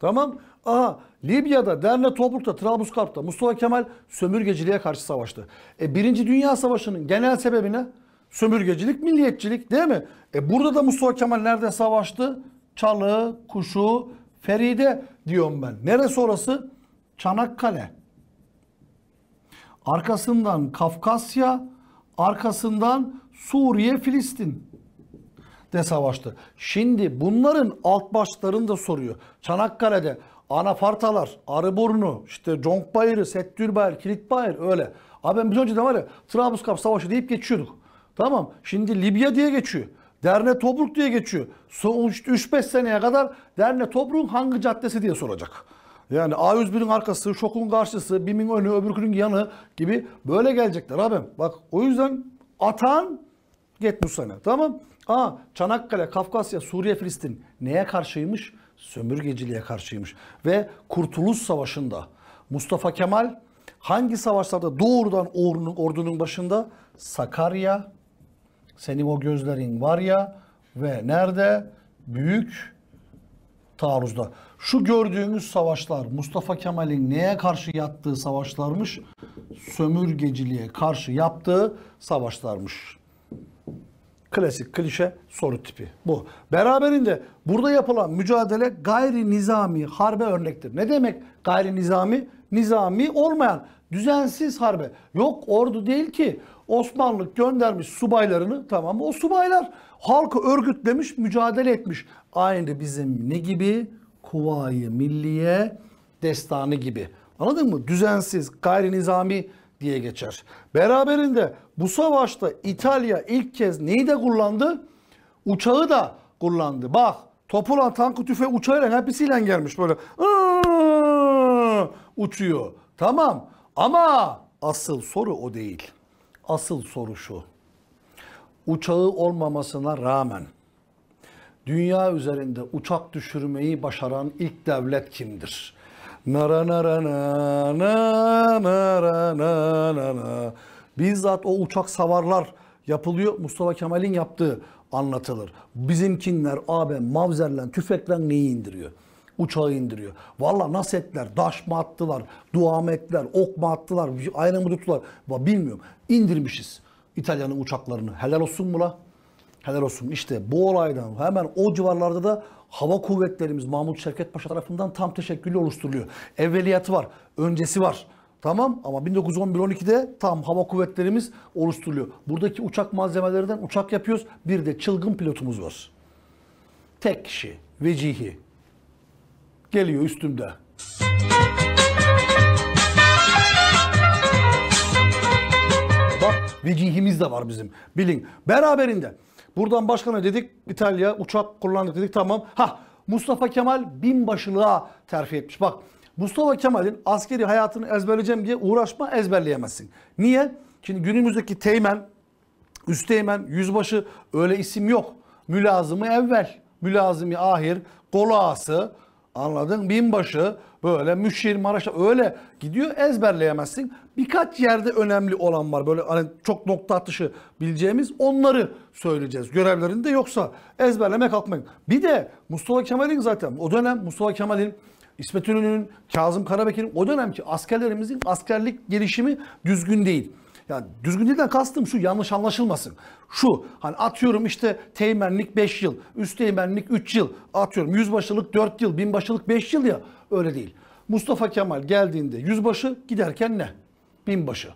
Tamam. Aha Libya'da, Derne Tobruk'ta, Trablusgarp'ta Mustafa Kemal sömürgeciliğe karşı savaştı. E, Birinci Dünya Savaşı'nın genel sebebi ne? Sömürgecilik, milliyetçilik değil mi? E burada da Mustafa Kemal nerede savaştı? Çalı, Kuşu, Feride diyorum ben. Neresi orası? Çanakkale. Arkasından Kafkasya, arkasından Suriye, Filistin de savaştı. Şimdi bunların alt başlarını da soruyor. Çanakkale'de Anafartalar, Arıburnu, işte Conkbayırı, Settürbayır, Kilitbayır öyle. Abi ben biz önceden var ya Trablusgarp Savaşı deyip geçiyorduk. Tamam şimdi Libya diye geçiyor. Derne Tobruk diye geçiyor. Sonuç 3-5 seneye kadar Derne Tobruk'un hangi caddesi diye soracak. Yani A101'in arkası, şokun karşısı, BİM'in önü, öbürkünün yanı gibi böyle gelecekler abim. Bak o yüzden atan get bu sene. Tamam. Aa Çanakkale, Kafkasya, Suriye, Filistin neye karşıymış? Sömürgeciliğe karşıymış. Ve Kurtuluş Savaşı'nda Mustafa Kemal hangi savaşlarda doğrudan ordunun başında? Sakarya, senin o gözlerin var ya ve nerede? Büyük taarruzda. Şu gördüğümüz savaşlar Mustafa Kemal'in neye karşı yaptığı savaşlarmış? Sömürgeciliğe karşı yaptığı savaşlarmış. Klasik klişe soru tipi bu. Beraberinde burada yapılan mücadele gayri nizami harbe örnektir. Ne demek gayri nizami? Nizami olmayan, düzensiz harbe. Yok ordu değil ki. Osmanlı göndermiş subaylarını tamam o subaylar halkı örgütlemiş mücadele etmiş. Aynı bizim ne gibi? Kuvayi Milliye destanı gibi. Anladın mı? Düzensiz, gayri nizami diye geçer. Beraberinde bu savaşta İtalya ilk kez neyi de kullandı? Uçağı da kullandı. Bak topulan tankı tüfe uçağıyla hepsiyle gelmiş böyle uçuyor. Tamam ama asıl soru o değil. Asıl soru şu. Uçağı olmamasına rağmen dünya üzerinde uçak düşürmeyi başaran ilk devlet kimdir? Nara nara na na nara Bizzat o uçak savarlar yapılıyor. Mustafa Kemal'in yaptığı anlatılır. Bizimkinler Abi mavzerle tüfekle neyi indiriyor? uçağı indiriyor. Valla nasıl ettiler? Daş mı attılar? Dua mı ettiler? Ok mu attılar? Ayna mı tuttular? Bilmiyorum. İndirmişiz İtalya'nın uçaklarını. Helal olsun mu la? Helal olsun. İşte bu olaydan hemen o civarlarda da hava kuvvetlerimiz Mahmut Şevket Paşa tarafından tam teşekküllü oluşturuluyor. Evveliyatı var. Öncesi var. Tamam ama 1911-12'de tam hava kuvvetlerimiz oluşturuluyor. Buradaki uçak malzemelerinden uçak yapıyoruz. Bir de çılgın pilotumuz var. Tek kişi, vecihi, geliyor üstümde. Bak vecihimiz de var bizim. Bilin. Beraberinde. Buradan başkana dedik İtalya uçak kullandık dedik tamam. Ha Mustafa Kemal binbaşılığa terfi etmiş. Bak Mustafa Kemal'in askeri hayatını ezberleyeceğim diye uğraşma ezberleyemezsin. Niye? Şimdi günümüzdeki teğmen, üsteğmen, yüzbaşı öyle isim yok. Mülazımı evvel, mülazımı ahir, golası, Anladın? Binbaşı böyle müşir, Maraş'ta öyle gidiyor ezberleyemezsin. Birkaç yerde önemli olan var. Böyle hani çok nokta atışı bileceğimiz onları söyleyeceğiz. Görevlerinde yoksa ezberleme kalkmayın. Bir de Mustafa Kemal'in zaten o dönem Mustafa Kemal'in İsmet İnönü'nün, Kazım Karabekir'in o dönemki askerlerimizin askerlik gelişimi düzgün değil. Yani düzgün dilden kastım şu yanlış anlaşılmasın. Şu hani atıyorum işte teğmenlik 5 yıl, üst teğmenlik 3 yıl, atıyorum yüzbaşılık 4 yıl, binbaşılık 5 yıl ya öyle değil. Mustafa Kemal geldiğinde yüzbaşı giderken ne? Binbaşı.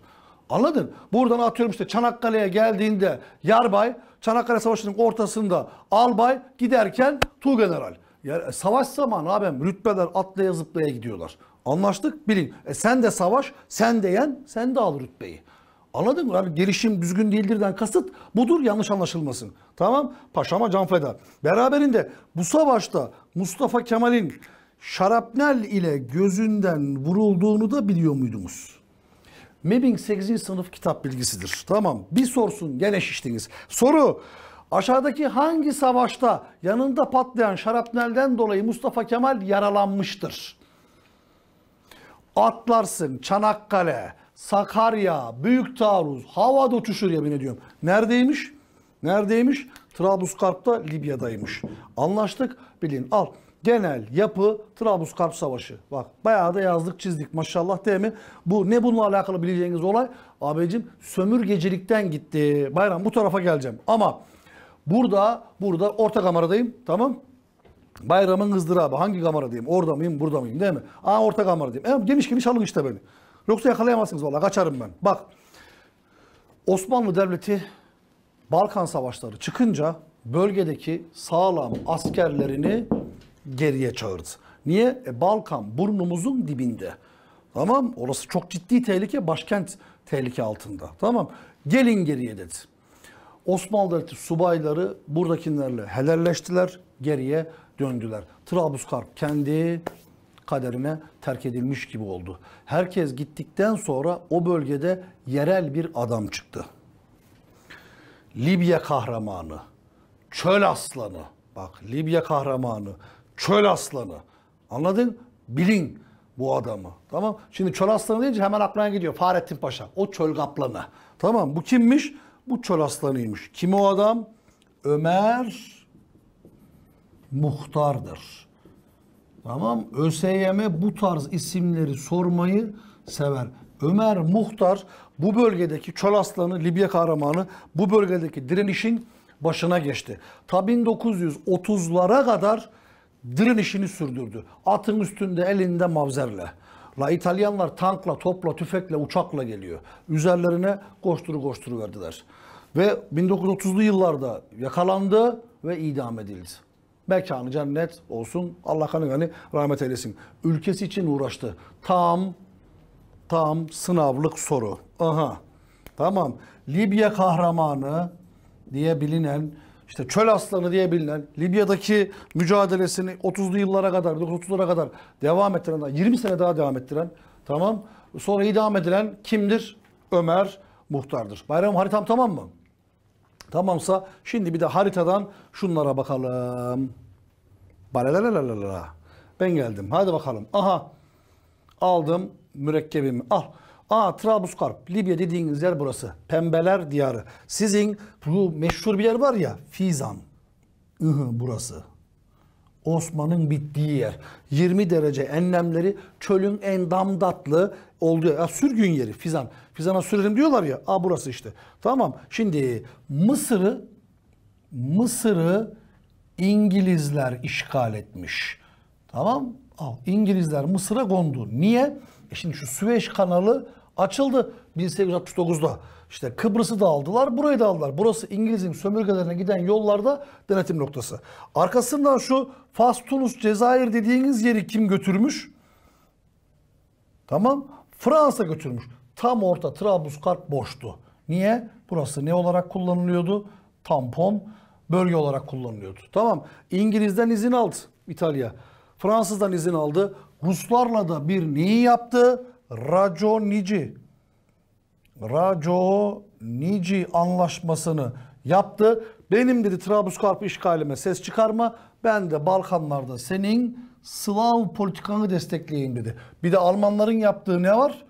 Anladın? Buradan atıyorum işte Çanakkale'ye geldiğinde yarbay, Çanakkale Savaşı'nın ortasında albay giderken tuğgeneral. Yani e, savaş zamanı abim rütbeler atlaya zıplaya gidiyorlar. Anlaştık bilin. E sen de savaş, sen de yen, sen de al rütbeyi. Anladın mı? Abi gelişim düzgün değildirden kasıt budur yanlış anlaşılmasın. Tamam paşama can feda. Beraberinde bu savaşta Mustafa Kemal'in şarapnel ile gözünden vurulduğunu da biliyor muydunuz? Mebbing 8. sınıf kitap bilgisidir. Tamam bir sorsun gene şiştiniz. Soru aşağıdaki hangi savaşta yanında patlayan şarapnelden dolayı Mustafa Kemal yaralanmıştır? Atlarsın Çanakkale, Sakarya, Büyük Taarruz, havada uçuşur yemin ediyorum. Neredeymiş? Neredeymiş? Trabluskarp'ta Libya'daymış. Anlaştık bilin al. Genel yapı Trabluskarp Savaşı. Bak bayağı da yazdık çizdik maşallah değil mi? Bu ne bununla alakalı bileceğiniz olay? Abicim sömürgecilikten gitti. Bayram bu tarafa geleceğim. Ama burada burada orta kameradayım tamam Bayramın hızdır abi. hangi kameradayım? Orada mıyım burada mıyım değil mi? Aa orta kameradayım. E, geniş geniş alın işte beni. Yoksa yakalayamazsınız valla kaçarım ben. Bak Osmanlı Devleti Balkan Savaşları çıkınca bölgedeki sağlam askerlerini geriye çağırdı. Niye? E, Balkan burnumuzun dibinde. Tamam orası çok ciddi tehlike başkent tehlike altında. Tamam gelin geriye dedi. Osmanlı Devleti subayları buradakilerle helalleştiler geriye döndüler. Trabluskarp kendi kaderine terk edilmiş gibi oldu. Herkes gittikten sonra o bölgede yerel bir adam çıktı. Libya kahramanı, çöl aslanı. Bak Libya kahramanı, çöl aslanı. Anladın? Bilin bu adamı. Tamam. Şimdi çöl aslanı deyince hemen aklına gidiyor. Fahrettin Paşa. O çöl kaplanı. Tamam. Bu kimmiş? Bu çöl aslanıymış. Kim o adam? Ömer Muhtar'dır. Tamam ÖSYM bu tarz isimleri sormayı sever. Ömer Muhtar bu bölgedeki çöl aslanı, Libya kahramanı bu bölgedeki direnişin başına geçti. Ta 1930'lara kadar direnişini sürdürdü. Atın üstünde elinde mavzerle. La İtalyanlar tankla, topla, tüfekle, uçakla geliyor. Üzerlerine koşturu koşturu verdiler. Ve 1930'lu yıllarda yakalandı ve idam edildi. Mekanı cennet olsun. Allah kanı gani rahmet eylesin. Ülkesi için uğraştı. Tam, tam sınavlık soru. Aha. Tamam. Libya kahramanı diye bilinen işte çöl aslanı diye bilinen Libya'daki mücadelesini 30'lu yıllara kadar 1930'lara kadar devam ettiren 20 sene daha devam ettiren tamam sonra idam edilen kimdir? Ömer Muhtar'dır. Bayram haritam tamam mı? Tamamsa şimdi bir de haritadan şunlara bakalım. Ben geldim. Hadi bakalım. Aha. Aldım mürekkebimi. Al. Libya dediğiniz yer yer burası. diyarı. Sizin bu meşhur bir var ya. Fizan. burası. Osman'ın bittiği yer. 20 derece enlemleri çölün en damdatlı olduğu Ya sürgün yeri Fizan. Fizan'a sürelim diyorlar ya. Aa burası işte. Tamam. Şimdi Mısır'ı Mısır'ı İngilizler işgal etmiş. Tamam? Al. İngilizler Mısır'a kondu. Niye? E şimdi şu Süveyş kanalı açıldı 1869'da. İşte Kıbrıs'ı da aldılar, burayı da aldılar. Burası İngiliz'in sömürgelerine giden yollarda denetim noktası. Arkasından şu Fas, Tunus, Cezayir dediğiniz yeri kim götürmüş? Tamam. Fransa götürmüş. Tam orta Trablusgarp boştu. Niye? Burası ne olarak kullanılıyordu? Tampon bölge olarak kullanılıyordu. Tamam. İngiliz'den izin aldı İtalya. Fransız'dan izin aldı. Ruslarla da bir neyi yaptı? Raconici Raco Nici anlaşmasını yaptı. Benim dedi Trablusgarp işgalime ses çıkarma. Ben de Balkanlarda senin Slav politikanı destekleyeyim dedi. Bir de Almanların yaptığı ne var?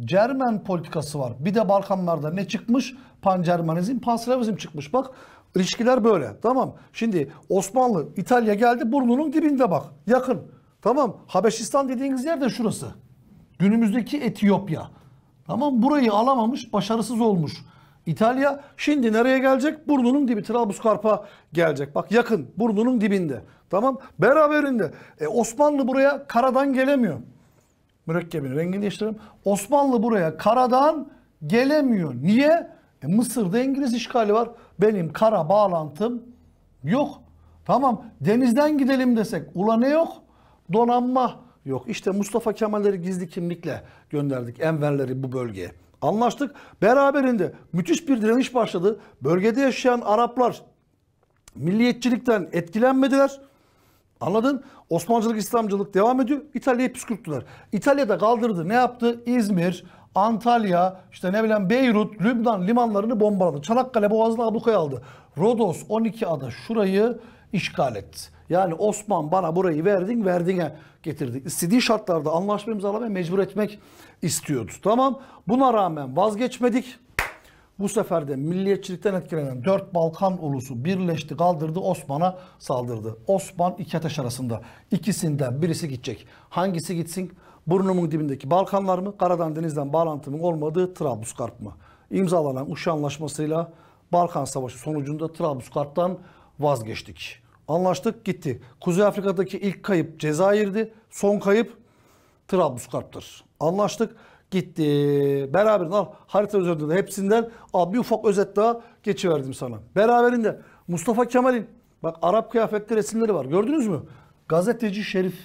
Cermen politikası var. Bir de Balkanlarda ne çıkmış? Pancermanizm, panslavizm çıkmış. Bak ilişkiler böyle. Tamam. Şimdi Osmanlı, İtalya geldi burnunun dibinde bak. Yakın. Tamam. Habeşistan dediğiniz yer de şurası. Günümüzdeki Etiyopya. Ama burayı alamamış, başarısız olmuş. İtalya şimdi nereye gelecek? Burnunun dibi Trabluskarp'a gelecek. Bak yakın burnunun dibinde. Tamam beraberinde. E, Osmanlı buraya karadan gelemiyor. Mürekkebin rengini değiştirelim. Osmanlı buraya karadan gelemiyor. Niye? E, Mısır'da İngiliz işgali var. Benim kara bağlantım yok. Tamam denizden gidelim desek. Ula ne yok? Donanma Yok işte Mustafa Kemal'leri gizli kimlikle gönderdik Enver'leri bu bölgeye. Anlaştık. Beraberinde müthiş bir direniş başladı. Bölgede yaşayan Araplar milliyetçilikten etkilenmediler. Anladın? Osmancılık, İslamcılık devam ediyor. İtalya'yı püskürttüler. İtalya'da kaldırdı. Ne yaptı? İzmir, Antalya, işte ne bileyim Beyrut, Lübnan limanlarını bombaladı. Çanakkale boğazını ablukaya aldı. Rodos 12 ada şurayı işgal etti. Yani Osman bana burayı verdin, verdiğine getirdik. İstediği şartlarda anlaşma imzalamaya mecbur etmek istiyordu. Tamam. Buna rağmen vazgeçmedik. Bu sefer de milliyetçilikten etkilenen dört Balkan ulusu birleşti, kaldırdı, Osman'a saldırdı. Osman iki ateş arasında. İkisinden birisi gidecek. Hangisi gitsin? Burnumun dibindeki Balkanlar mı? Karadan denizden bağlantımın olmadığı Trabluskarp mı? İmzalanan Uşu Anlaşması'yla Balkan Savaşı sonucunda Trabluskarp'tan vazgeçtik. Anlaştık gitti. Kuzey Afrika'daki ilk kayıp Cezayir'di. Son kayıp Trablusgarp'tır. Anlaştık gitti. Beraberinde al harita üzerinde de hepsinden al bir ufak özet daha geçiverdim sana. Beraberinde Mustafa Kemal'in bak Arap kıyafetli resimleri var. Gördünüz mü? Gazeteci Şerif.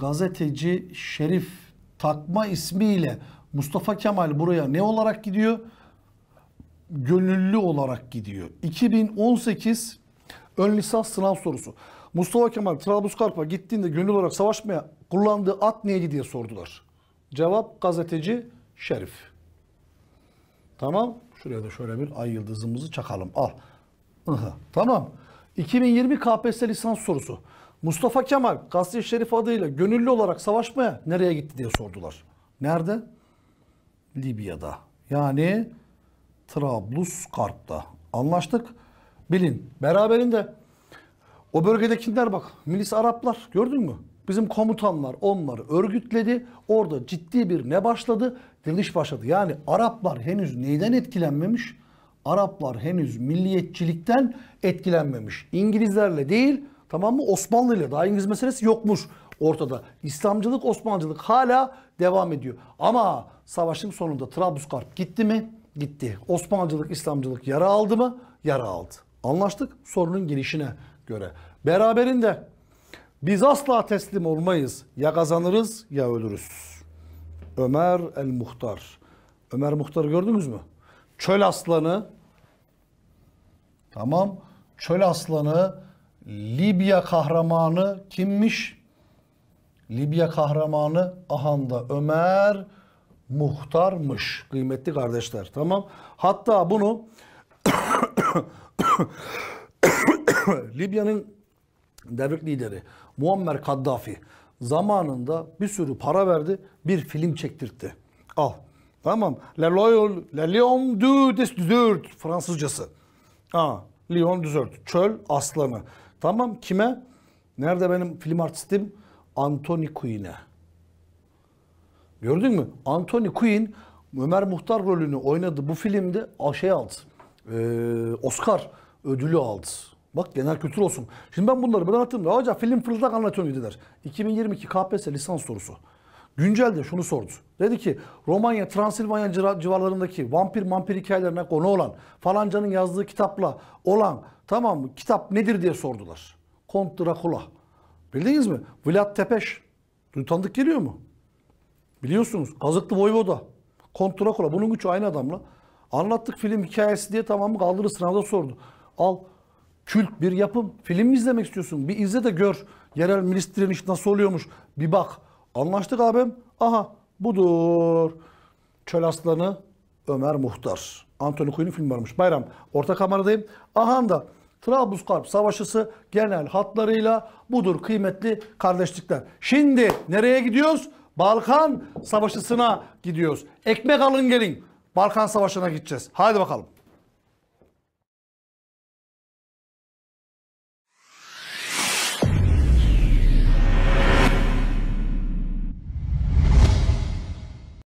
Gazeteci Şerif takma ismiyle Mustafa Kemal buraya ne olarak gidiyor? Gönüllü olarak gidiyor. 2018 Ön lisans sınav sorusu. Mustafa Kemal Trabluskarp'a gittiğinde gönül olarak savaşmaya kullandığı at neydi diye sordular. Cevap gazeteci Şerif. Tamam. Şuraya da şöyle bir ay yıldızımızı çakalım. Al. tamam. 2020 KPSS lisans sorusu. Mustafa Kemal gazeteci Şerif adıyla gönüllü olarak savaşmaya nereye gitti diye sordular. Nerede? Libya'da. Yani Trabluskarp'ta. Anlaştık. Bilin. Beraberinde o bölgedekiler bak milis Araplar gördün mü? Bizim komutanlar onları örgütledi. Orada ciddi bir ne başladı? diliş başladı. Yani Araplar henüz neyden etkilenmemiş? Araplar henüz milliyetçilikten etkilenmemiş. İngilizlerle değil tamam mı Osmanlı ile daha İngiliz meselesi yokmuş ortada. İslamcılık Osmanlıcılık hala devam ediyor. Ama savaşın sonunda Trablusgarp gitti mi? Gitti. Osmanlıcılık İslamcılık yara aldı mı? Yara aldı. Anlaştık sorunun gelişine göre. Beraberinde biz asla teslim olmayız. Ya kazanırız ya ölürüz. Ömer el Muhtar. Ömer Muhtar'ı gördünüz mü? Çöl aslanı. Tamam. Çöl aslanı Libya kahramanı kimmiş? Libya kahramanı Ahanda Ömer Muhtar'mış. Kıymetli kardeşler. Tamam. Hatta bunu <coughs> Libya'nın devlet lideri Muammer Kaddafi zamanında bir sürü para verdi, bir film çektirtti. Al. Tamam. Le Loyal, Le Lion du Desert Fransızcası. Ha, Lion Desert. Çöl aslanı. Tamam kime? Nerede benim film artistim? Anthony Quinn'e. Gördün mü? Anthony Quinn Ömer Muhtar rolünü oynadı bu filmde şey aldı e, Oscar ödülü aldı. Bak genel kültür olsun. Şimdi ben bunları buradan ben anlattığımda hoca film fırıldak anlatıyorum dediler. 2022 KPSS lisans sorusu. Güncel şunu sordu. Dedi ki Romanya, Transilvanya civarlarındaki vampir mampir hikayelerine konu olan falancanın yazdığı kitapla olan tamam mı kitap nedir diye sordular. Kont Drakula. Bildiniz mi? Vlad Tepeş. Tanıdık geliyor mu? Biliyorsunuz Kazıklı Voyvoda. Kont Drakula. Bunun üçü aynı adamla. Anlattık film hikayesi diye tamamı kaldırır sınavda sordu. Al kült bir yapım. Film mi izlemek istiyorsun? Bir izle de gör. Yerel milis direniş nasıl oluyormuş? Bir bak. Anlaştık abim. Aha budur. Çöl Aslanı Ömer Muhtar. Anthony Quinn'in film varmış. Bayram. Orta kameradayım. Aha da Trablusgarp Savaşı'sı genel hatlarıyla budur kıymetli kardeşlikler. Şimdi nereye gidiyoruz? Balkan Savaşı'sına gidiyoruz. Ekmek alın gelin. Balkan Savaşı'na gideceğiz. Haydi bakalım.